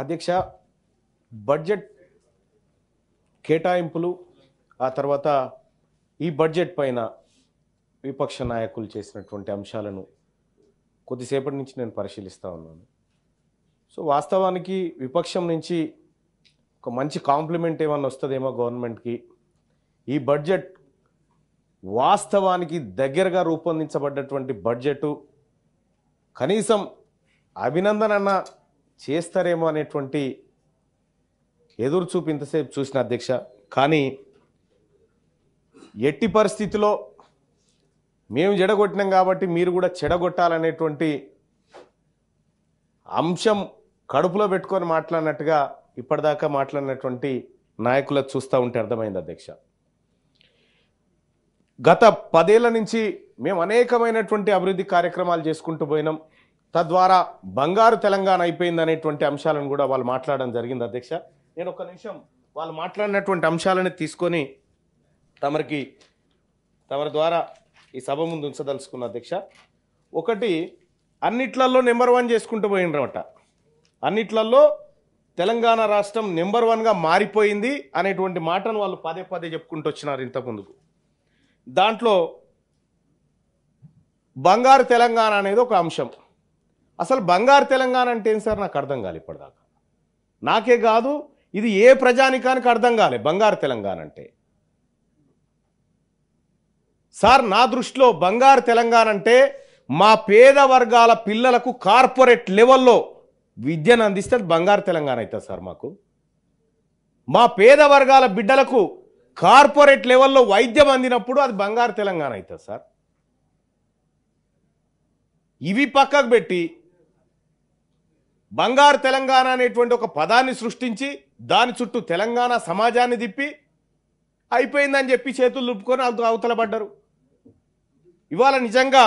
అధ్యక్ష బడ్జెట్ కేటాయింపులు ఆ తర్వాత ఈ బడ్జెట్ పైన విపక్ష నాయకులు చేసినటువంటి అంశాలను కొద్దిసేపటి నుంచి నేను పరిశీలిస్తూ ఉన్నాను సో వాస్తవానికి విపక్షం నుంచి ఒక మంచి కాంప్లిమెంట్ ఏమన్నా వస్తుందేమో గవర్నమెంట్కి ఈ బడ్జెట్ వాస్తవానికి దగ్గరగా రూపొందించబడ్డటువంటి బడ్జెట్ కనీసం అభినందన అన్న చేస్తారేమో అనేటువంటి ఎదురు చూపు ఇంతసేపు చూసిన అధ్యక్ష కానీ ఎట్టి పరిస్థితిలో మేము జడగొట్టినాం కాబట్టి మీరు కూడా చెడగొట్టాలనేటువంటి అంశం కడుపులో పెట్టుకొని మాట్లాడినట్టుగా ఇప్పటిదాకా మాట్లాడినటువంటి నాయకులకు చూస్తూ ఉంటే అర్థమైంది అధ్యక్ష గత పదేళ్ల నుంచి మేము అనేకమైనటువంటి అభివృద్ధి కార్యక్రమాలు చేసుకుంటూ పోయినాం తద్వారా బంగారు తెలంగాణ అయిపోయింది అనేటువంటి అంశాలను కూడా వాళ్ళు మాట్లాడడం జరిగింది అధ్యక్ష నేను ఒక నిమిషం వాళ్ళు మాట్లాడినటువంటి అంశాలని తీసుకొని తమరికి తమరి ద్వారా ఈ సభ ముందు ఉంచదలుచుకున్న అధ్యక్ష ఒకటి అన్నిట్లల్లో నెంబర్ వన్ చేసుకుంటూ పోయిండ్రమాట అన్నిట్లల్లో తెలంగాణ రాష్ట్రం నెంబర్ వన్గా మారిపోయింది అనేటువంటి మాటను వాళ్ళు పదే పదే చెప్పుకుంటూ వచ్చినారు ఇంతకుముందుకు దాంట్లో బంగారు తెలంగాణ అనేది ఒక అంశం అసలు బంగారు తెలంగాణ అంటే ఏంటి సార్ నాకు అర్థం కాలి ఇప్పటిదాకా నాకే కాదు ఇది ఏ ప్రజానికానికి అర్థం కాలే బంగారు తెలంగాణ అంటే సార్ నా దృష్టిలో బంగారు తెలంగాణ అంటే మా పేద వర్గాల పిల్లలకు కార్పొరేట్ లెవెల్లో విద్యను అందిస్తే బంగారు తెలంగాణ అవుతుంది సార్ మాకు మా పేద వర్గాల బిడ్డలకు కార్పొరేట్ లెవెల్లో వైద్యం అందినప్పుడు అది బంగారు తెలంగాణ అవుతుంది సార్ ఇవి పక్కకు పెట్టి బంగారు తెలంగాణ అనేటువంటి ఒక పదాన్ని సృష్టించి దాని చుట్టూ తెలంగాణ సమాజాన్ని తిప్పి అయిపోయిందని చెప్పి చేతులు లుప్పుకొని అవతల పడ్డారు ఇవాళ నిజంగా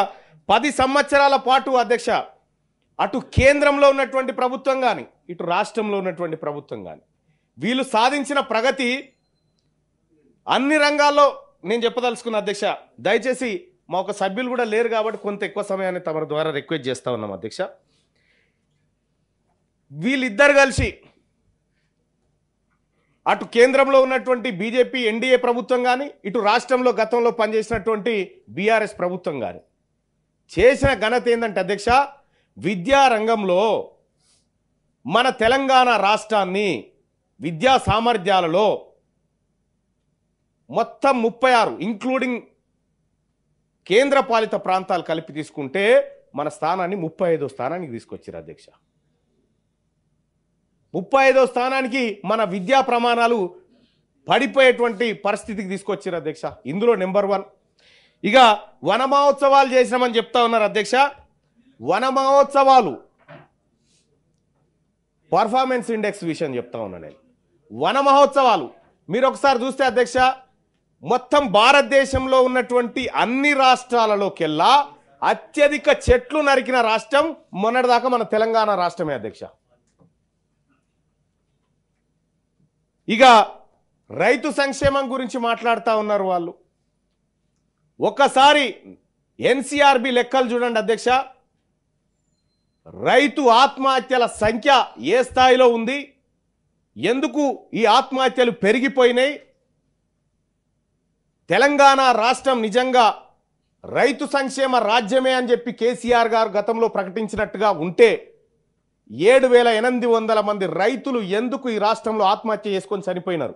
పది సంవత్సరాల పాటు అధ్యక్ష అటు కేంద్రంలో ఉన్నటువంటి ప్రభుత్వం కానీ ఇటు రాష్ట్రంలో ఉన్నటువంటి ప్రభుత్వం కానీ వీళ్ళు సాధించిన ప్రగతి అన్ని రంగాల్లో నేను చెప్పదలుచుకున్న అధ్యక్ష దయచేసి మా ఒక సభ్యులు కూడా లేరు కాబట్టి కొంత ఎక్కువ సమయాన్ని తమ ద్వారా రిక్వెస్ట్ చేస్తా ఉన్నాం అధ్యక్ష వీళ్ళిద్దరు కలిసి అటు కేంద్రంలో ఉన్నటువంటి బీజేపీ ఎన్డీఏ ప్రభుత్వం కానీ ఇటు రాష్ట్రంలో గతంలో పనిచేసినటువంటి బీఆర్ఎస్ ప్రభుత్వం కానీ చేసిన ఘనత ఏంటంటే అధ్యక్ష విద్యారంగంలో మన తెలంగాణ రాష్ట్రాన్ని విద్యా సామర్థ్యాలలో మొత్తం ముప్పై ఆరు ఇంక్లూడింగ్ కేంద్రపాలిత ప్రాంతాలు కలిపి తీసుకుంటే మన స్థానాన్ని ముప్పై ఐదో స్థానానికి తీసుకొచ్చారు అధ్యక్ష ముప్పై ఐదో స్థానానికి మన విద్యా ప్రమాణాలు పడిపోయేటువంటి పరిస్థితికి తీసుకొచ్చారు అధ్యక్ష ఇందులో నెంబర్ వన్ ఇక వన మహోత్సవాలు చేసినామని చెప్తా ఉన్నారు అధ్యక్ష వన మహోత్సవాలు పర్ఫార్మెన్స్ ఇండెక్స్ విషయం చెప్తా ఉన్నా నేను వన మహోత్సవాలు మీరు ఒకసారి చూస్తే అధ్యక్ష మొత్తం భారతదేశంలో ఉన్నటువంటి అన్ని రాష్ట్రాలలోకెల్లా అత్యధిక చెట్లు నరికిన రాష్ట్రం మొన్నటిదాకా మన తెలంగాణ రాష్ట్రమే అధ్యక్ష ఇక రైతు సంక్షేమం గురించి మాట్లాడుతూ ఉన్నారు వాళ్ళు ఒక్కసారి ఎన్సీఆర్బి లెక్కలు చూడండి అధ్యక్ష రైతు ఆత్మహత్యల సంఖ్య ఏ స్థాయిలో ఉంది ఎందుకు ఈ ఆత్మహత్యలు పెరిగిపోయినాయి తెలంగాణ రాష్ట్రం నిజంగా రైతు సంక్షేమ రాజ్యమే అని చెప్పి కేసీఆర్ గారు గతంలో ప్రకటించినట్టుగా ఉంటే ఏడు వేల ఎనిమిది వందల మంది రైతులు ఎందుకు ఈ రాష్ట్రంలో ఆత్మహత్య చేసుకొని చనిపోయినారు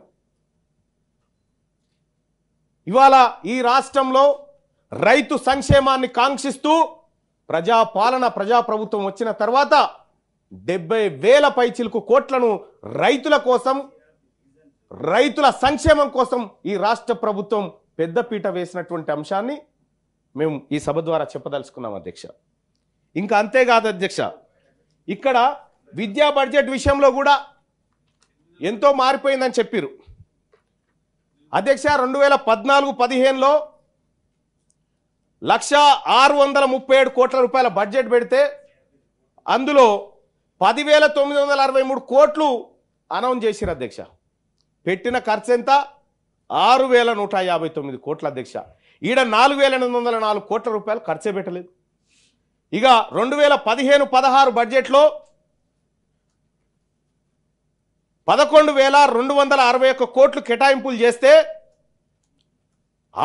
ఇవాళ ఈ రాష్ట్రంలో రైతు సంక్షేమాన్ని కాంక్షిస్తూ ప్రజాపాలన ప్రజాప్రభుత్వం వచ్చిన తర్వాత డెబ్బై వేల పైచిలకు కోట్లను రైతుల కోసం రైతుల సంక్షేమం కోసం ఈ రాష్ట్ర ప్రభుత్వం పెద్దపీట వేసినటువంటి అంశాన్ని మేము ఈ సభ ద్వారా చెప్పదలుచుకున్నాం అధ్యక్ష ఇంకా అంతేకాదు అధ్యక్ష ఇక్కడ విద్యా బడ్జెట్ విషయంలో కూడా ఎంతో మారిపోయిందని చెప్పారు అధ్యక్ష రెండు వేల పద్నాలుగు పదిహేనులో లక్ష ఆరు వందల ముప్పై ఏడు కోట్ల రూపాయల బడ్జెట్ పెడితే అందులో పదివేల తొమ్మిది వందల అరవై మూడు కోట్లు అనౌన్స్ చేసిరు అధ్యక్ష పెట్టిన ఖర్చు ఎంత ఆరు వేల నూట యాభై తొమ్మిది కోట్ల అధ్యక్ష ఈడ నాలుగు వేల ఎనిమిది వందల నాలుగు కోట్ల రూపాయలు ఖర్చే పెట్టలేదు ఇక రెండు వేల పదిహేను పదహారు బడ్జెట్లో పదకొండు వేల రెండు వందల అరవై ఒక్క కోట్లు కేటాయింపులు చేస్తే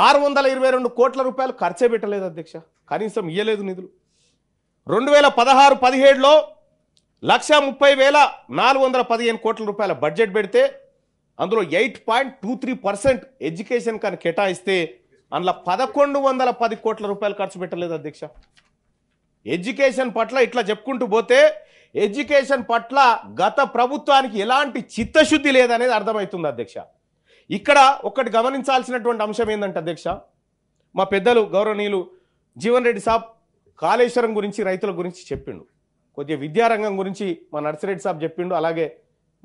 ఆరు వందల ఇరవై రెండు కోట్ల రూపాయలు ఖర్చే పెట్టలేదు అధ్యక్ష కనీసం ఇయ్యలేదు నిధులు రెండు వేల పదహారు పదిహేడులో లక్ష ముప్పై వేల నాలుగు వందల పదిహేను కోట్ల రూపాయల బడ్జెట్ పెడితే అందులో eight point two three percent education కానీ కేటాయిస్తే అందులో పదకొండు వందల పది కోట్ల రూపాయలు ఖర్చు పెట్టలేదు అధ్యక్ష ఎడ్యుకేషన్ పట్ల ఇట్లా చెప్పుకుంటూ పోతే ఎడ్యుకేషన్ పట్ల గత ప్రభుత్వానికి ఎలాంటి చిత్తశుద్ధి లేదనేది అర్థమవుతుంది అధ్యక్ష ఇక్కడ ఒకటి గమనించాల్సినటువంటి అంశం ఏంటంటే అధ్యక్ష మా పెద్దలు గౌరవనీయులు జీవన్ రెడ్డి సాబ్ కాళేశ్వరం గురించి రైతుల గురించి చెప్పిండు కొద్దిగా విద్యారంగం గురించి మా నర్సిరెడ్డి సాబ్ చెప్పిండు అలాగే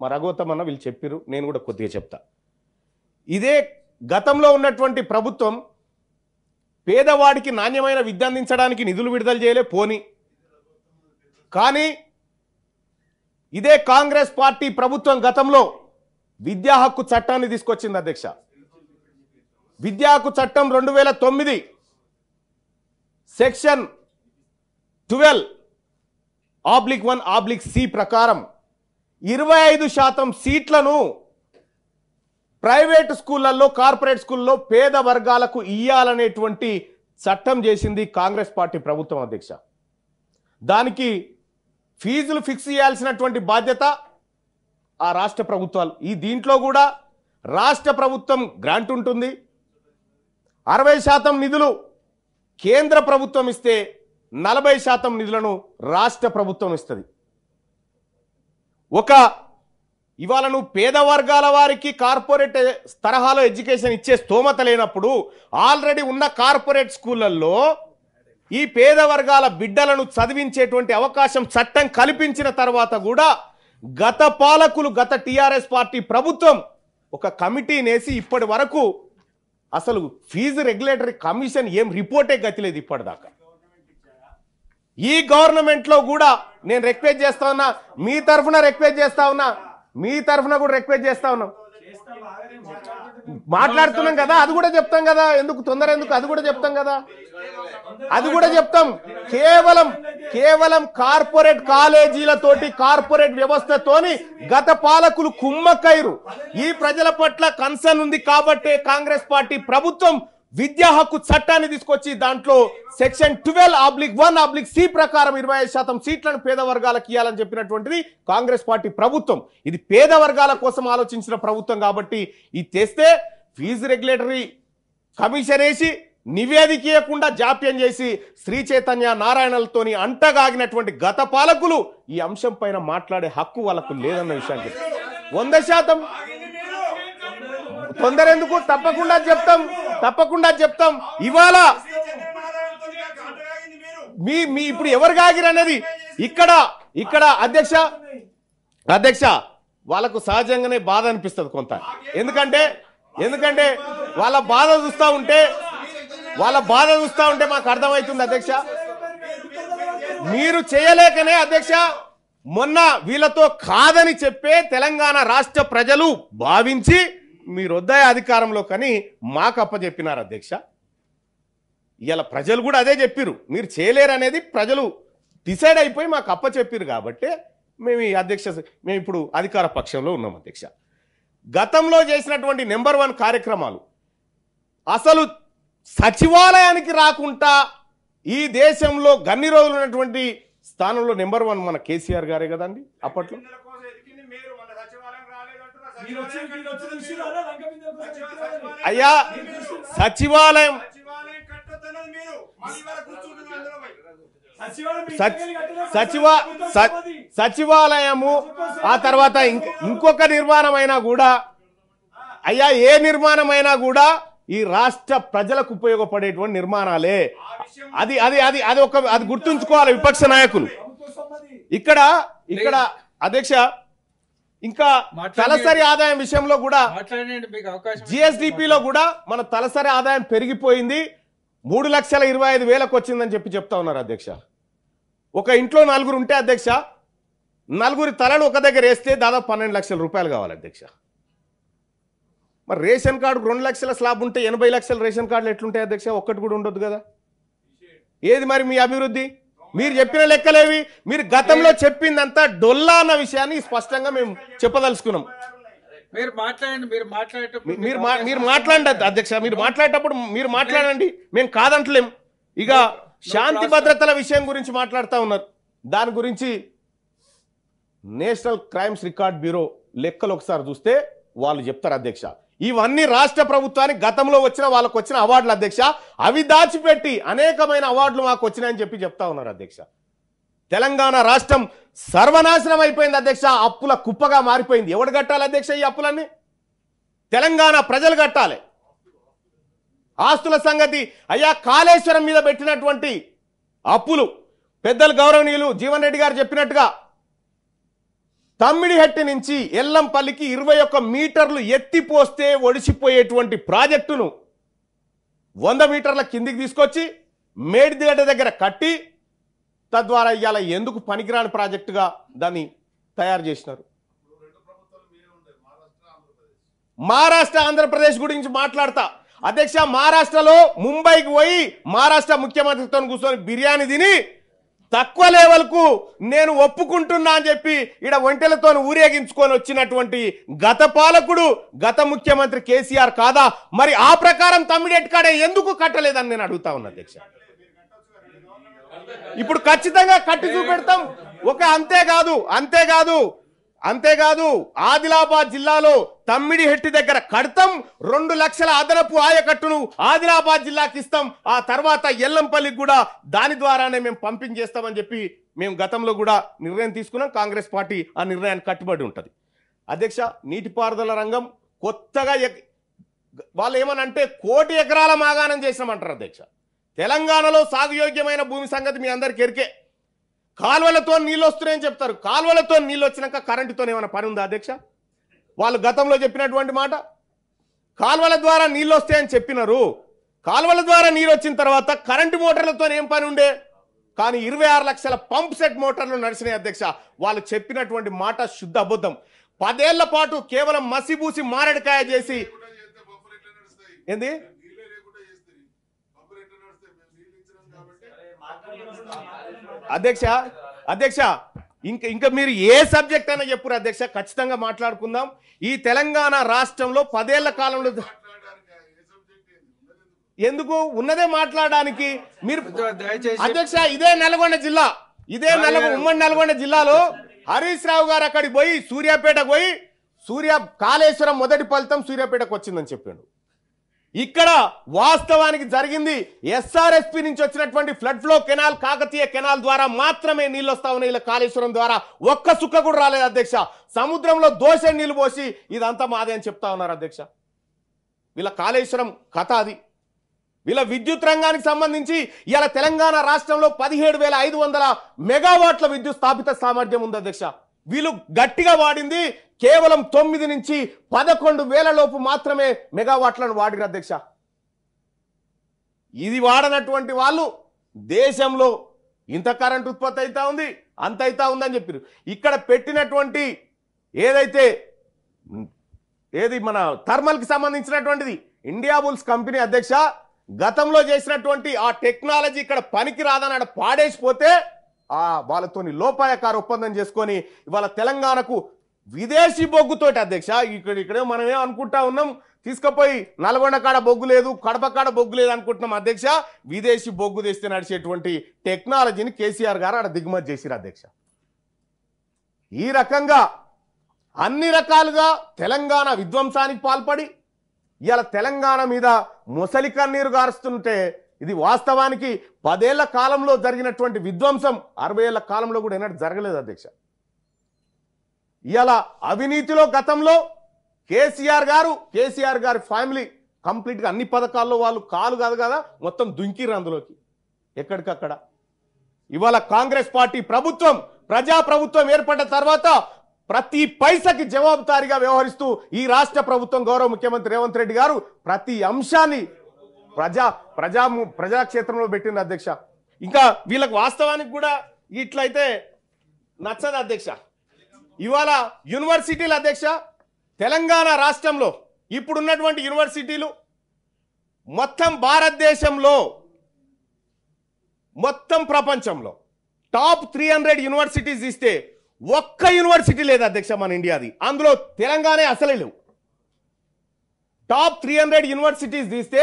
మా అన్న వీళ్ళు చెప్పిరు నేను కూడా కొద్దిగా చెప్తా ఇదే గతంలో ఉన్నటువంటి ప్రభుత్వం పేదవాడికి నాణ్యమైన విద్య అందించడానికి నిధులు విడుదల చేయలే పోని కానీ ఇదే కాంగ్రెస్ పార్టీ ప్రభుత్వం గతంలో విద్యా హక్కు చట్టాన్ని తీసుకొచ్చింది అధ్యక్ష విద్యా హక్కు చట్టం రెండు వేల తొమ్మిది section twelve oblique one oblique C ప్రకారం ఇరవై ఐదు శాతం సీట్లను ప్రైవేట్ స్కూళ్ళల్లో కార్పొరేట్ స్కూల్లో పేద వర్గాలకు ఇయ్యాలనేటువంటి చట్టం చేసింది కాంగ్రెస్ పార్టీ ప్రభుత్వం అధ్యక్ష దానికి ఫీజులు ఫిక్స్ చేయాల్సినటువంటి బాధ్యత ఆ రాష్ట్ర ప్రభుత్వాలు ఈ దీంట్లో కూడా రాష్ట్ర ప్రభుత్వం గ్రాంట్ ఉంటుంది అరవై శాతం నిధులు కేంద్ర ప్రభుత్వం ఇస్తే నలభై శాతం నిధులను రాష్ట్ర ప్రభుత్వం ఇస్తుంది ఒక ఇవాళ నువ్వు పేద వర్గాల వారికి కార్పొరేట్ తరహాలో ఎడ్యుకేషన్ ఇచ్చే స్తోమత లేనప్పుడు ఆల్రెడీ ఉన్న కార్పొరేట్ స్కూళ్ళల్లో ఈ పేద వర్గాల బిడ్డలను చదివించేటువంటి అవకాశం చట్టం కల్పించిన తర్వాత కూడా గత పాలకులు గత టీఆర్ఎస్ పార్టీ ప్రభుత్వం ఒక కమిటీనేసి ఇప్పటి వరకు అసలు ఫీజు రెగ్యులేటరీ కమిషన్ ఏం రిపోర్టే గతిలేదు ఇప్పటిదాకా ఈ గవర్నమెంట్లో కూడా నేను రిక్వెస్ట్ చేస్తా ఉన్నా మీ తరఫున రిక్వెస్ట్ చేస్తా ఉన్నా మీ తరఫున కూడా రిక్వెస్ట్ చేస్తా ఉన్నాం మాట్లాడుతున్నాం కదా అది కూడా చెప్తాం కదా ఎందుకు తొందర ఎందుకు అది కూడా చెప్తాం కదా అది కూడా చెప్తాం కేవలం కేవలం కార్పొరేట్ కాలేజీలతోటి కార్పొరేట్ వ్యవస్థతోని గత పాలకులు కుమ్మక్కైరు ఈ ప్రజల పట్ల కన్సర్న్ ఉంది కాబట్టే కాంగ్రెస్ పార్టీ ప్రభుత్వం విద్యా హక్కు చట్టాన్ని తీసుకొచ్చి దాంట్లో section twelve oblique one oblique C ప్రకారం ఇరవై ఐదు శాతం సీట్లను పేద వర్గాలకు ఇవ్వాలని చెప్పినటువంటిది కాంగ్రెస్ పార్టీ ప్రభుత్వం ఇది పేద వర్గాల కోసం ఆలోచించిన ప్రభుత్వం కాబట్టి ఇది తెస్తే ఫీజు రెగ్యులేటరీ కమిషన్ వేసి నివేదిక ఇవ్వకుండా జాప్యం చేసి శ్రీ చైతన్య నారాయణలతోని అంటగాగినటువంటి గత పాలకులు ఈ అంశం పైన మాట్లాడే హక్కు వాళ్ళకు లేదన్న విషయానికి వంద శాతం తొందర ఎందుకు తప్పకుండా చెప్తాం తప్పకుండా చెప్తాం ఇవాళ మీ మీ ఇప్పుడు ఎవరు కాగిరు అనేది ఇక్కడ ఇక్కడ అధ్యక్ష అధ్యక్ష వాళ్ళకు సహజంగానే బాధ అనిపిస్తుంది కొంత ఎందుకంటే ఎందుకంటే వాళ్ళ బాధ చూస్తూ ఉంటే వాళ్ళ బాధ చూస్తూ ఉంటే మాకు అర్థమవుతుంది అధ్యక్ష మీరు చేయలేకనే అధ్యక్ష మొన్న వీళ్ళతో కాదని చెప్పే తెలంగాణ రాష్ట్ర ప్రజలు భావించి మీరు వద్దాయి అధికారంలో కానీ మాకు అప్పచెప్పినారు అధ్యక్ష ఇలా ప్రజలు కూడా అదే చెప్పారు మీరు చేయలేరు అనేది ప్రజలు డిసైడ్ అయిపోయి మాకు అప్పచెప్పిరు కాబట్టి మేము ఈ అధ్యక్ష మేము ఇప్పుడు అధికార పక్షంలో ఉన్నాం అధ్యక్ష గతంలో చేసినటువంటి నెంబర్ వన్ కార్యక్రమాలు అసలు సచివాలయానికి రాకుండా ఈ దేశంలో గన్ని రోజులు ఉన్నటువంటి స్థానంలో నెంబర్ వన్ మన కేసీఆర్ గారే కదండి అప్పట్లో అయ్యా సచివాలయం సచివ సచివాలయము ఆ తర్వాత ఇంకొక నిర్మాణమైనా కూడా అయ్యా ఏ నిర్మాణమైనా కూడా ఈ రాష్ట్ర ప్రజలకు ఉపయోగపడేటువంటి నిర్మాణాలే అది అది అది అది ఒక అది గుర్తుంచుకోవాలి విపక్ష నాయకులు ఇక్కడ ఇక్కడ అధ్యక్ష ఇంకా తలసరి ఆదాయం విషయంలో కూడా జిఎస్డిపిలో కూడా మన తలసరి ఆదాయం పెరిగిపోయింది మూడు లక్షల ఇరవై ఐదు వేలకు వచ్చిందని చెప్పి చెప్తా ఉన్నారు అధ్యక్ష ఒక ఇంట్లో నలుగురు ఉంటే అధ్యక్ష నలుగురి తలలు ఒక దగ్గర వేస్తే దాదాపు పన్నెండు లక్షల రూపాయలు కావాలి అధ్యక్ష మరి రేషన్ కార్డు రెండు లక్షల స్లాబ్ ఉంటే ఎనభై లక్షల రేషన్ కార్డులు ఎట్లుంటాయి అధ్యక్ష ఒక్కటి కూడా ఉండొద్దు కదా ఏది మరి మీ అభివృద్ధి మీరు చెప్పిన లెక్కలేవి మీరు గతంలో చెప్పిందంతా డొల్లా అన్న విషయాన్ని స్పష్టంగా మేము చెప్పదలుచుకున్నాం మీరు మాట్లాడండి మీరు మాట్లాడేటప్పుడు మీరు మీరు మాట్లాడండి అధ్యక్ష మీరు మాట్లాడేటప్పుడు మీరు మాట్లాడండి మేము కాదంటలేం ఇక శాంతి భద్రతల విషయం గురించి మాట్లాడుతూ ఉన్నారు దాని గురించి నేషనల్ క్రైమ్స్ రికార్డ్ బ్యూరో లెక్కలు ఒకసారి చూస్తే వాళ్ళు చెప్తారు అధ్యక్ష ఇవన్నీ రాష్ట్ర ప్రభుత్వానికి గతంలో వచ్చిన వాళ్ళకు వచ్చిన అవార్డులు అధ్యక్ష అవి దాచిపెట్టి అనేకమైన అవార్డులు మాకు వచ్చినాయని చెప్పి చెప్తా ఉన్నారు అధ్యక్ష తెలంగాణ రాష్ట్రం సర్వనాశనం అయిపోయింది అధ్యక్ష అప్పుల కుప్పగా మారిపోయింది ఎవడు కట్టాలి అధ్యక్ష ఈ అప్పులన్నీ తెలంగాణ ప్రజలు కట్టాలి ఆస్తుల సంగతి అయ్యా కాళేశ్వరం మీద పెట్టినటువంటి అప్పులు పెద్దలు గౌరవనీయులు జీవన్ రెడ్డి గారు చెప్పినట్టుగా తమ్మిడిహట్టి నుంచి ఎల్లంపల్లికి ఇరవై ఒక్క మీటర్లు ఎత్తిపోస్తే ఒడిసిపోయేటువంటి ప్రాజెక్టును వంద మీటర్ల కిందికి తీసుకొచ్చి మేడిదిగడ్డ దగ్గర కట్టి తద్వారా ఇవాళ ఎందుకు పనికిరాని ప్రాజెక్టుగా దాన్ని తయారు చేసినారు మహారాష్ట్ర ఆంధ్రప్రదేశ్ గురించి మాట్లాడతా అధ్యక్ష మహారాష్ట్రలో ముంబైకి పోయి మహారాష్ట్ర ముఖ్యమంత్రితో కూర్చొని బిర్యానీ తిని తక్కువ లెవెల్కు నేను ఒప్పుకుంటున్నా అని చెప్పి ఇడ ఒంటెలతో ఊరేగించుకొని వచ్చినటువంటి గత పాలకుడు గత ముఖ్యమంత్రి కేసీఆర్ కాదా మరి ఆ ప్రకారం తమ్మిడేట్ కాడే ఎందుకు కట్టలేదని నేను అడుగుతా ఉన్నా అధ్యక్ష ఇప్పుడు ఖచ్చితంగా కట్టి చూపెడతాం ఒక అంతేకాదు అంతేకాదు అంతేకాదు ఆదిలాబాద్ జిల్లాలో తమ్మిడిహెట్టి దగ్గర కడతాం రెండు లక్షల అదనపు ఆయకట్టును ఆదిలాబాద్ జిల్లాకి ఇస్తాం ఆ తర్వాత ఎల్లంపల్లికి కూడా దాని ద్వారానే మేము పంపింగ్ చేస్తామని చెప్పి మేము గతంలో కూడా నిర్ణయం తీసుకున్నాం కాంగ్రెస్ పార్టీ ఆ నిర్ణయాన్ని కట్టుబడి ఉంటుంది అధ్యక్ష నీటిపారుదల రంగం కొత్తగా వాళ్ళు ఏమని అంటే కోటి ఎకరాల మాగాణం చేసినామంటారు అధ్యక్ష తెలంగాణలో సాగుయోగ్యమైన భూమి సంగతి మీ అందరికీ ఎరికే కాల్వలతో నీళ్ళు వస్తున్నాయని చెప్తారు కాల్వలతో నీళ్ళు వచ్చినాక కరెంటుతో ఏమైనా పని ఉందా అధ్యక్ష వాళ్ళు గతంలో చెప్పినటువంటి మాట కాలువల ద్వారా నీళ్ళు వస్తాయని చెప్పినారు కాలువల ద్వారా నీరు వచ్చిన తర్వాత కరెంటు మోటార్లతో ఏం పని ఉండే కానీ ఇరవై ఆరు లక్షల పంప్ సెట్ మోటార్లు నడిచినాయి అధ్యక్ష వాళ్ళు చెప్పినటువంటి మాట శుద్ధ అబద్ధం పదేళ్ల పాటు కేవలం మసిబూసి మారడికాయ చేసి ఏంది అధ్యక్ష అధ్యక్ష ఇంకా ఇంకా మీరు ఏ సబ్జెక్ట్ అయినా చెప్పురు అధ్యక్ష ఖచ్చితంగా మాట్లాడుకుందాం ఈ తెలంగాణ రాష్ట్రంలో పదేళ్ల కాలంలో ఎందుకు ఉన్నదే మాట్లాడడానికి మీరు అధ్యక్ష ఇదే నల్గొండ జిల్లా ఇదే నల్గొండ ఉమ్మడి నల్గొండ జిల్లాలో హరీష్ రావు గారు అక్కడికి పోయి సూర్యాపేటకు పోయి సూర్య కాళేశ్వరం మొదటి ఫలితం సూర్యాపేటకు వచ్చిందని చెప్పాడు ఇక్కడ వాస్తవానికి జరిగింది ఎస్ఆర్ఎస్పి నుంచి వచ్చినటువంటి flood flow canal Kakatiya canal ద్వారా మాత్రమే నీళ్ళు వస్తా ఉన్నాయి ఇలా కాళేశ్వరం ద్వారా ఒక్క సుక్క కూడా రాలేదు అధ్యక్ష సముద్రంలో దోశ నీళ్లు పోసి ఇదంతా మాదే అని చెప్తా ఉన్నారు అధ్యక్ష వీళ్ళ కాళేశ్వరం కథ అది వీళ్ళ విద్యుత్ రంగానికి సంబంధించి ఇలా తెలంగాణ రాష్ట్రంలో పదిహేడు వేల ఐదు వందల మెగావాట్ల విద్యుత్ స్థాపిత సామర్థ్యం ఉంది అధ్యక్ష వీళ్ళు గట్టిగా వాడింది కేవలం తొమ్మిది నుంచి పదకొండు వేల లోపు మాత్రమే మెగావాట్లను వాడిన అధ్యక్ష ఇది వాడనటువంటి వాళ్ళు దేశంలో ఇంత కరెంట్ ఉత్పత్తి అవుతా ఉంది అంత అవుతా ఉందని చెప్పారు ఇక్కడ పెట్టినటువంటి ఏదైతే ఏది మన థర్మల్కి సంబంధించినటువంటిది ఇండియా బుల్స్ కంపెనీ అధ్యక్ష గతంలో చేసినటువంటి ఆ టెక్నాలజీ ఇక్కడ పనికి రాదన్నాడు పాడేసిపోతే ఆ వాళ్ళతోని లోపాయకార ఒప్పందం చేసుకొని ఇవాళ తెలంగాణకు విదేశీ బొగ్గుతోటి అధ్యక్ష ఇక్కడ ఇక్కడే మనమే అనుకుంటా ఉన్నాం తీసుకుపోయి నల్గొండ కాడ బొగ్గు లేదు కడప కాడ బొగ్గు లేదు అనుకుంటున్నాం అధ్యక్ష విదేశీ బొగ్గు తెస్తే నడిచేటువంటి టెక్నాలజీని కేసీఆర్ గారు ఆడ దిగుమతి చేసిరు అధ్యక్ష ఈ రకంగా అన్ని రకాలుగా తెలంగాణ విధ్వంసానికి పాల్పడి ఇవాళ తెలంగాణ మీద ముసలి కన్నీరు గారుస్తుంటే ఇది వాస్తవానికి పదేళ్ల కాలంలో జరిగినటువంటి విధ్వంసం అరవై ఏళ్ల కాలంలో కూడా ఏనాడు జరగలేదు అధ్యక్ష ఇలా అవినీతిలో గతంలో కేసీఆర్ గారు కేసీఆర్ గారి ఫ్యామిలీ కంప్లీట్గా అన్ని పథకాల్లో వాళ్ళు కాలు కాదు కదా మొత్తం దుంకిరు అందులోకి ఎక్కడికక్కడ ఇవాళ కాంగ్రెస్ పార్టీ ప్రభుత్వం ప్రజా ప్రభుత్వం ఏర్పడ్డ తర్వాత ప్రతి పైసకి జవాబుదారీగా వ్యవహరిస్తూ ఈ రాష్ట్ర ప్రభుత్వం గౌరవ ముఖ్యమంత్రి రేవంత్ రెడ్డి గారు ప్రతి అంశాన్ని ప్రజా ప్రజా ప్రజాక్షేత్రంలో పెట్టింది అధ్యక్ష ఇంకా వీళ్ళకు వాస్తవానికి కూడా ఇట్లయితే నచ్చదు అధ్యక్ష ఇవాళ యూనివర్సిటీల అధ్యక్ష తెలంగాణ రాష్ట్రంలో ఇప్పుడున్నటువంటి యూనివర్సిటీలు మొత్తం భారతదేశంలో మొత్తం ప్రపంచంలో టాప్ త్రీ హండ్రెడ్ యూనివర్సిటీస్ ఇస్తే ఒక్క యూనివర్సిటీ లేదు అధ్యక్ష మన ఇండియాది అందులో తెలంగాణ అసలే లేవు టాప్ త్రీ హండ్రెడ్ యూనివర్సిటీస్ తీస్తే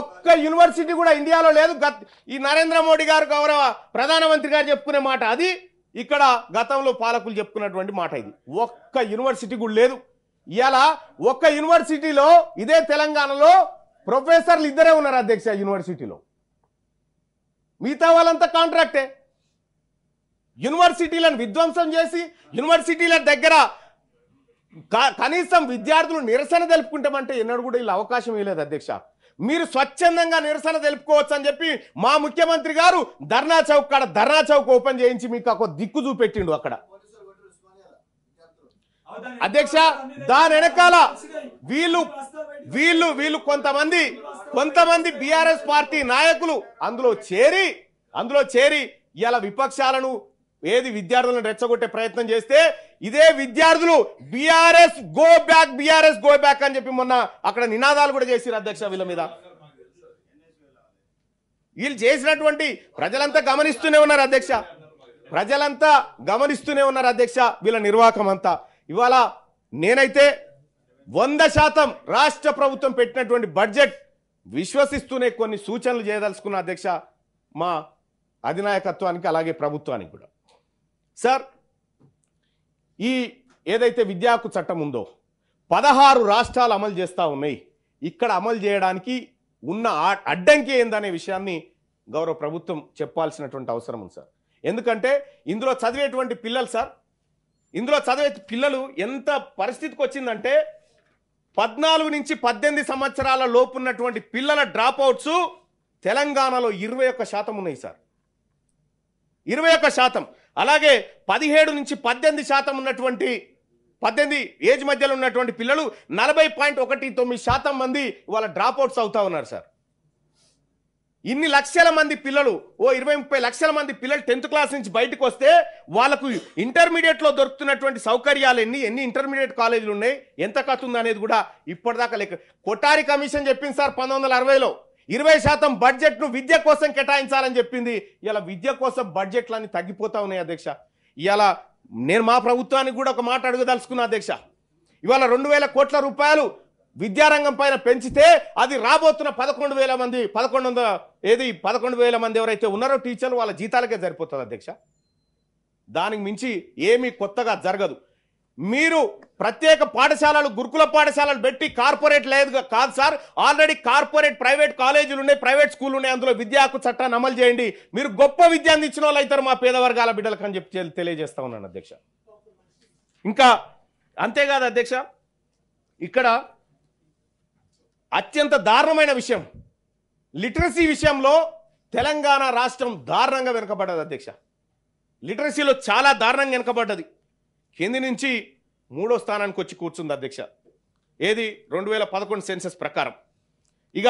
ఒక్క యూనివర్సిటీ కూడా ఇండియాలో లేదు ఈ నరేంద్ర మోడీ గారు గౌరవ ప్రధానమంత్రి గారు చెప్పుకునే మాట అది ఇక్కడ గతంలో పాలకులు చెప్పుకున్నటువంటి మాట ఇది ఒక్క యూనివర్సిటీ కూడా లేదు ఇలా ఒక్క యూనివర్సిటీలో ఇదే తెలంగాణలో ప్రొఫెసర్లు ఇద్దరే ఉన్నారు అధ్యక్ష యూనివర్సిటీలో మిగతా వాళ్ళంతా కాంట్రాక్టే యూనివర్సిటీలను విధ్వంసం చేసి యూనివర్సిటీల దగ్గర కనీసం విద్యార్థులు నిరసన తెలుపుకుంటామంటే ఎన్నడూ కూడా ఇలా అవకాశం ఇవ్వలేదు అధ్యక్ష మీరు స్వచ్ఛందంగా నిరసన తెలుపుకోవచ్చు అని చెప్పి మా ముఖ్యమంత్రి గారు ధర్నా చౌక్ కాడ ధర్నా చౌక్ ఓపెన్ చేయించి మీకు ఒక దిక్కు చూపెట్టిండు అక్కడ అధ్యక్ష దాని వెనకాల వీళ్ళు వీళ్ళు వీళ్ళు కొంతమంది కొంతమంది బీఆర్ఎస్ పార్టీ నాయకులు అందులో చేరి అందులో చేరి ఇలా విపక్షాలను ఏది విద్యార్థులను రెచ్చగొట్టే ప్రయత్నం చేస్తే ఇదే విద్యార్థులు BRS go back BRS go back అని చెప్పి మొన్న అక్కడ నినాదాలు కూడా చేసిరు అధ్యక్ష వీళ్ళ మీద వీళ్ళు చేసినటువంటి ప్రజలంతా గమనిస్తూనే ఉన్నారు అధ్యక్ష ప్రజలంతా గమనిస్తూనే ఉన్నారు అధ్యక్ష వీళ్ళ నిర్వాహకం అంతా ఇవాళ నేనైతే వంద శాతం రాష్ట్ర ప్రభుత్వం పెట్టినటువంటి బడ్జెట్ విశ్వసిస్తూనే కొన్ని సూచనలు చేయదలుచుకున్న అధ్యక్ష మా అధినాయకత్వానికి అలాగే ప్రభుత్వానికి కూడా సార్ ఈ ఏదైతే విద్యాకు చట్టం ఉందో పదహారు రాష్ట్రాలు అమలు చేస్తూ ఉన్నాయి ఇక్కడ అమలు చేయడానికి ఉన్న అడ్డంకి ఏందనే విషయాన్ని గౌరవ ప్రభుత్వం చెప్పాల్సినటువంటి అవసరం ఉంది సార్ ఎందుకంటే ఇందులో చదివేటువంటి పిల్లలు సార్ ఇందులో చదివే పిల్లలు ఎంత పరిస్థితికి వచ్చిందంటే పద్నాలుగు నుంచి పద్దెనిమిది సంవత్సరాల లోపు ఉన్నటువంటి పిల్లల డ్రాప్ అవుట్స్ తెలంగాణలో ఇరవై ఒక్క శాతం ఉన్నాయి సార్ ఇరవై ఒక్క శాతం అలాగే పదిహేడు నుంచి పద్దెనిమిది శాతం ఉన్నటువంటి పద్దెనిమిది ఏజ్ మధ్యలో ఉన్నటువంటి పిల్లలు నలభై పాయింట్ ఒకటి తొమ్మిది శాతం మంది ఇవాళ డ్రాప్అవుట్స్ అవుతా ఉన్నారు సార్ ఇన్ని లక్షల మంది పిల్లలు ఓ ఇరవై ముప్పై లక్షల మంది పిల్లలు టెన్త్ క్లాస్ నుంచి బయటకు వస్తే వాళ్ళకు ఇంటర్మీడియట్లో దొరుకుతున్నటువంటి సౌకర్యాలు ఎన్ని ఎన్ని ఇంటర్మీడియట్ కాలేజీలు ఉన్నాయి ఎంత కథ అనేది కూడా ఇప్పటిదాకా లేక కొట్టారి కమిషన్ చెప్పింది సార్ పంతొమ్మిది వందల అరవైలో ఇరవై శాతం బడ్జెట్ను విద్య కోసం కేటాయించాలని చెప్పింది ఇలా విద్య కోసం బడ్జెట్లన్నీ తగ్గిపోతా ఉన్నాయి అధ్యక్ష ఇలా నేను మా ప్రభుత్వానికి కూడా ఒక మాట అడగదలుచుకున్నా అధ్యక్ష ఇవాళ రెండు వేల కోట్ల రూపాయలు విద్యారంగం పైన పెంచితే అది రాబోతున్న పదకొండు వేల మంది పదకొండు వందల ఏది పదకొండు వేల మంది ఎవరైతే ఉన్నారో టీచర్లు వాళ్ళ జీతాలకే సరిపోతుంది అధ్యక్ష దానికి మించి ఏమీ కొత్తగా జరగదు మీరు ప్రత్యేక పాఠశాలలు గురుకుల పాఠశాలలు పెట్టి కార్పొరేట్ లేదు కాదు సార్ ఆల్రెడీ కార్పొరేట్ ప్రైవేట్ కాలేజీలు ఉన్నాయి ప్రైవేట్ స్కూల్ ఉన్నాయి అందులో విద్యా హక్కు చట్టాన్ని అమలు చేయండి మీరు గొప్ప విద్య అందించిన వాళ్ళు మా మా పేదవర్గాల బిడ్డలకు అని చెప్పి తెలియజేస్తా ఉన్నాను అధ్యక్ష ఇంకా అంతేకాదు అధ్యక్ష ఇక్కడ అత్యంత దారుణమైన విషయం లిటరసీ విషయంలో తెలంగాణ రాష్ట్రం దారుణంగా వెనుకబడ్డది అధ్యక్ష లిటరసీలో చాలా దారుణంగా వెనుకబడ్డది కింది నుంచి మూడో స్థానానికి వచ్చి కూర్చుంది అధ్యక్ష ఏది రెండు వేల పదకొండు సెన్సెస్ ప్రకారం ఇక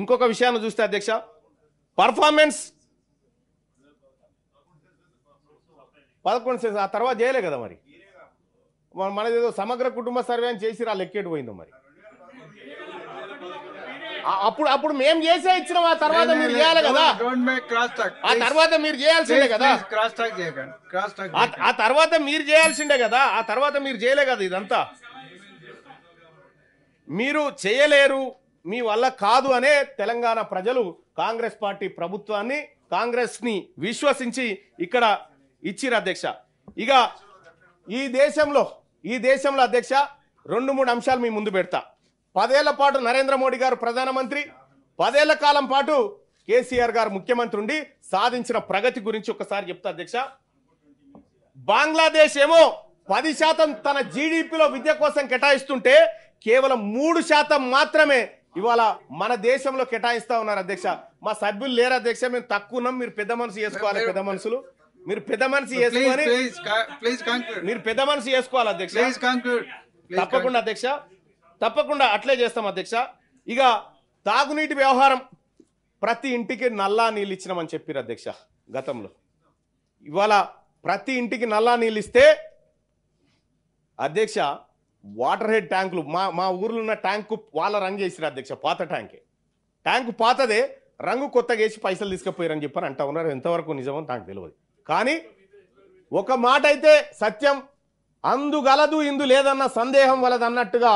ఇంకొక విషయాన్ని చూస్తే అధ్యక్ష పర్ఫార్మెన్స్ పదకొండు సెన్సెస్ ఆ తర్వాత చేయలే కదా మరి మనదేదో సమగ్ర కుటుంబ సర్వే అని చేసి రా లెక్కేటు పోయిందో మరి అప్పుడు అప్పుడు మేము చేసే ఇచ్చినాం ఆ తర్వాత మీరు చేయాలి కదా ఆ తర్వాత మీరు చేయాల్సిందే కదా ఆ తర్వాత మీరు చేయాల్సిందే కదా ఆ తర్వాత మీరు చేయలే కదా ఇదంతా మీరు చేయలేరు మీ వల్ల కాదు అనే తెలంగాణ ప్రజలు కాంగ్రెస్ పార్టీ ప్రభుత్వాన్ని కాంగ్రెస్ని విశ్వసించి ఇక్కడ ఇచ్చిరు అధ్యక్ష ఇక ఈ దేశంలో ఈ దేశంలో అధ్యక్ష రెండు మూడు అంశాలు మీ ముందు పెడతా పదేళ్ల పాటు నరేంద్ర మోడీ గారు ప్రధానమంత్రి పదేళ్ల కాలం పాటు కేసీఆర్ గారు ముఖ్యమంత్రి ఉండి సాధించిన ప్రగతి గురించి ఒకసారి చెప్తా అధ్యక్ష బంగ్లాదేశ్ ఏమో పది శాతం తన జీడిపిలో విద్య కోసం కేటాయిస్తుంటే కేవలం మూడు శాతం మాత్రమే ఇవాళ మన దేశంలో కేటాయిస్తా ఉన్నారు అధ్యక్ష మా సభ్యులు లేరు అధ్యక్ష మేము తక్కువ ఉన్నాం మీరు పెద్ద మనసు చేసుకోవాలి పెద్ద మనుషులు మీరు పెద్ద మనసు చేసుకోవాలి మీరు పెద్ద మనసు చేసుకోవాలి అధ్యక్ష తప్పకుండా అధ్యక్ష తప్పకుండా అట్లే చేస్తాం అధ్యక్ష ఇక తాగునీటి వ్యవహారం ప్రతి ఇంటికి నల్లా నీళ్ళు ఇచ్చినామని చెప్పారు అధ్యక్ష గతంలో ఇవాళ ప్రతి ఇంటికి నల్లా నీళ్ళు ఇస్తే అధ్యక్ష వాటర్ హెడ్ ట్యాంకులు మా మా ఊర్లో ఉన్న ట్యాంకు వాళ్ళ రన్ చేసిరు అధ్యక్ష పాత ట్యాంకే ట్యాంకు పాతదే రంగు కొత్తగా వేసి పైసలు తీసుకుపోయారని చెప్పని అంటా ఉన్నారు ఎంతవరకు నిజమో నాకు తెలియదు కానీ ఒక మాట అయితే సత్యం అందుగలదు ఇందు లేదన్న సందేహం వలదన్నట్టుగా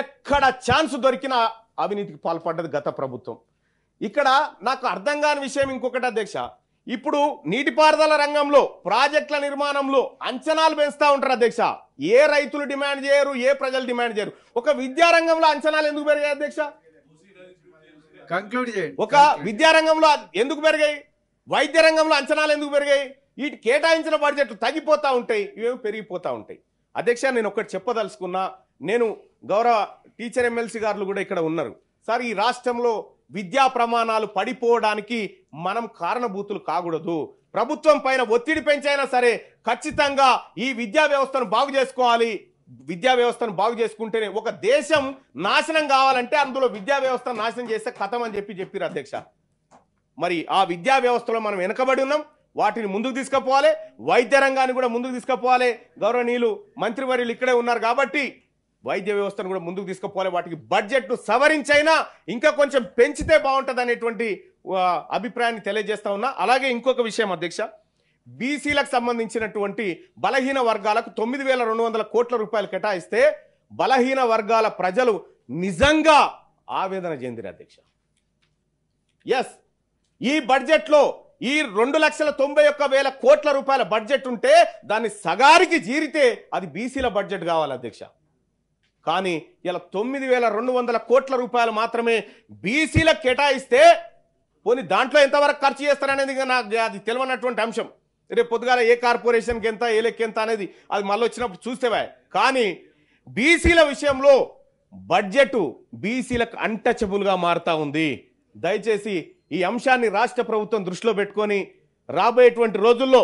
ఎక్కడ ఛాన్స్ దొరికినా అవినీతికి పాల్పడ్డది గత ప్రభుత్వం ఇక్కడ నాకు అర్థం కాని విషయం ఇంకొకటి అధ్యక్ష ఇప్పుడు నీటిపారుదల రంగంలో ప్రాజెక్టుల నిర్మాణంలో అంచనాలు పెంచుతూ ఉంటారు అధ్యక్ష ఏ రైతులు డిమాండ్ చేయరు ఏ ప్రజలు డిమాండ్ చేయరు ఒక విద్యారంగంలో అంచనాలు ఎందుకు పెరిగాయి అధ్యక్ష కంక్లూడ్ చేయండి ఒక విద్యారంగంలో ఎందుకు పెరిగాయి వైద్య రంగంలో అంచనాలు ఎందుకు పెరిగాయి వీటి కేటాయించిన బడ్జెట్లు తగ్గిపోతూ ఉంటాయి ఇవేమి పెరిగిపోతూ ఉంటాయి అధ్యక్ష నేను ఒకటి చెప్పదలుచుకున్నా నేను గౌరవ టీచర్ ఎమ్మెల్సీ గారు కూడా ఇక్కడ ఉన్నారు సార్ ఈ రాష్ట్రంలో విద్యా ప్రమాణాలు పడిపోవడానికి మనం కారణభూతులు కాకూడదు ప్రభుత్వం పైన ఒత్తిడి పెంచైనా సరే ఖచ్చితంగా ఈ విద్యా వ్యవస్థను బాగు చేసుకోవాలి విద్యా వ్యవస్థను బాగు చేసుకుంటేనే ఒక దేశం నాశనం కావాలంటే అందులో విద్యా వ్యవస్థ నాశనం చేస్తే కథం అని చెప్పి చెప్పారు అధ్యక్ష మరి ఆ విద్యా వ్యవస్థలో మనం వెనకబడి ఉన్నాం వాటిని ముందుకు తీసుకుపోవాలి వైద్య రంగాన్ని కూడా ముందుకు తీసుకుపోవాలి గౌరవనీయులు మంత్రివర్యులు ఇక్కడే ఉన్నారు కాబట్టి వైద్య వ్యవస్థను కూడా ముందుకు తీసుకుపోలే వాటికి బడ్జెట్ను సవరించైనా ఇంకా కొంచెం పెంచితే బాగుంటుంది అనేటువంటి అభిప్రాయాన్ని తెలియజేస్తా ఉన్నా అలాగే ఇంకొక విషయం అధ్యక్ష బీసీలకు సంబంధించినటువంటి బలహీన వర్గాలకు తొమ్మిది వేల రెండు వందల కోట్ల రూపాయలు కేటాయిస్తే బలహీన వర్గాల ప్రజలు నిజంగా ఆవేదన చెందిన అధ్యక్ష ఎస్ ఈ బడ్జెట్లో ఈ రెండు లక్షల తొంభై ఒక్క వేల కోట్ల రూపాయల బడ్జెట్ ఉంటే దాన్ని సగారికి జీరితే అది బీసీల బడ్జెట్ కావాలి అధ్యక్ష కానీ ఇలా తొమ్మిది వేల రెండు వందల కోట్ల రూపాయలు మాత్రమే బీసీలకు కేటాయిస్తే పోనీ దాంట్లో ఎంతవరకు ఖర్చు చేస్తారనేది నాకు అది తెలియనటువంటి అంశం రేపు పొద్దుగాల ఏ కార్పొరేషన్కి ఎంత ఏ లెక్క ఎంత అనేది అది మళ్ళీ వచ్చినప్పుడు చూస్తేవా కానీ బీసీల విషయంలో బడ్జెట్ బీసీలకు అన్టచబుల్గా మారుతూ ఉంది దయచేసి ఈ అంశాన్ని రాష్ట్ర ప్రభుత్వం దృష్టిలో పెట్టుకొని రాబోయేటువంటి రోజుల్లో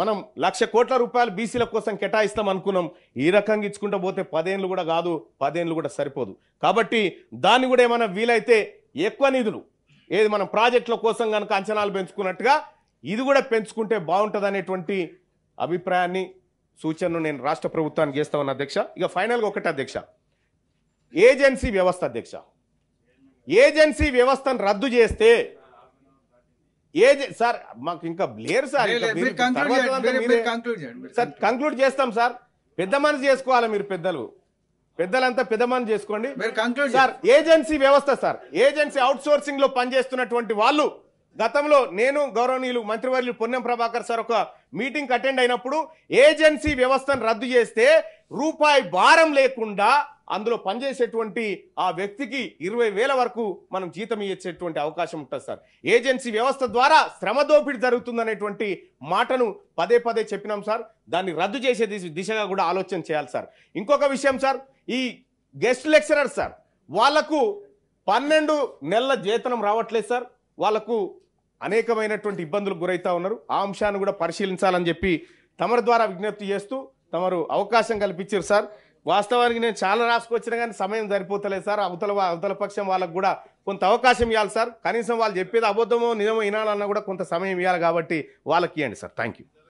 మనం లక్ష కోట్ల రూపాయలు బీసీల కోసం కేటాయిస్తాం అనుకున్నాం ఈ రకంగా ఇచ్చుకుంటూ పోతే పదేళ్ళు కూడా కాదు పదేళ్ళు కూడా సరిపోదు కాబట్టి దాన్ని కూడా ఏమైనా వీలైతే ఎక్కువ నిధులు ఏది మనం ప్రాజెక్టుల కోసం కనుక అంచనాలు పెంచుకున్నట్టుగా ఇది కూడా పెంచుకుంటే బాగుంటుంది అనేటువంటి అభిప్రాయాన్ని సూచనను నేను రాష్ట్ర ప్రభుత్వానికి ఉన్న అధ్యక్ష ఇక ఫైనల్గా ఒకటి అధ్యక్ష ఏజెన్సీ వ్యవస్థ అధ్యక్ష ఏజెన్సీ వ్యవస్థను రద్దు చేస్తే ఏది సార్ మాకు ఇంకా లేరు సార్ సార్ కంక్లూడ్ చేస్తాం సార్ పెద్ద మనసు చేసుకోవాలి మీరు పెద్దలు పెద్దలంతా పెద్ద మనసు చేసుకోండి సార్ ఏజెన్సీ వ్యవస్థ సార్ ఏజెన్సీ అవుట్ సోర్సింగ్ లో పనిచేస్తున్నటువంటి వాళ్ళు గతంలో నేను గౌరవనీయులు మంత్రివర్యులు పొన్నం ప్రభాకర్ సార్ ఒక మీటింగ్ అటెండ్ అయినప్పుడు ఏజెన్సీ వ్యవస్థను రద్దు చేస్తే రూపాయి భారం లేకుండా అందులో పనిచేసేటువంటి ఆ వ్యక్తికి ఇరవై వేల వరకు మనం జీతం ఇచ్చేటువంటి అవకాశం ఉంటుంది సార్ ఏజెన్సీ వ్యవస్థ ద్వారా శ్రమ దోపిడీ జరుగుతుందనేటువంటి మాటను పదే పదే చెప్పినాం సార్ దాన్ని రద్దు చేసే దిశగా కూడా ఆలోచన చేయాలి సార్ ఇంకొక విషయం సార్ ఈ గెస్ట్ లెక్చరర్ సార్ వాళ్లకు పన్నెండు నెలల జీతనం రావట్లేదు సార్ వాళ్లకు అనేకమైనటువంటి ఇబ్బందులు గురవుతా ఉన్నారు ఆ అంశాన్ని కూడా పరిశీలించాలని చెప్పి తమరి ద్వారా విజ్ఞప్తి చేస్తూ తమరు అవకాశం కల్పించారు సార్ వాస్తవానికి నేను చాలా రాసుకొచ్చినా కానీ సమయం సరిపోతలేదు సార్ అవతల అవతల పక్షం వాళ్ళకు కూడా కొంత అవకాశం ఇవ్వాలి సార్ కనీసం వాళ్ళు చెప్పేది అబద్ధమో నిజమో వినాలన్నా కూడా కొంత సమయం ఇవ్వాలి కాబట్టి వాళ్ళకి ఇవ్వండి సార్ థ్యాంక్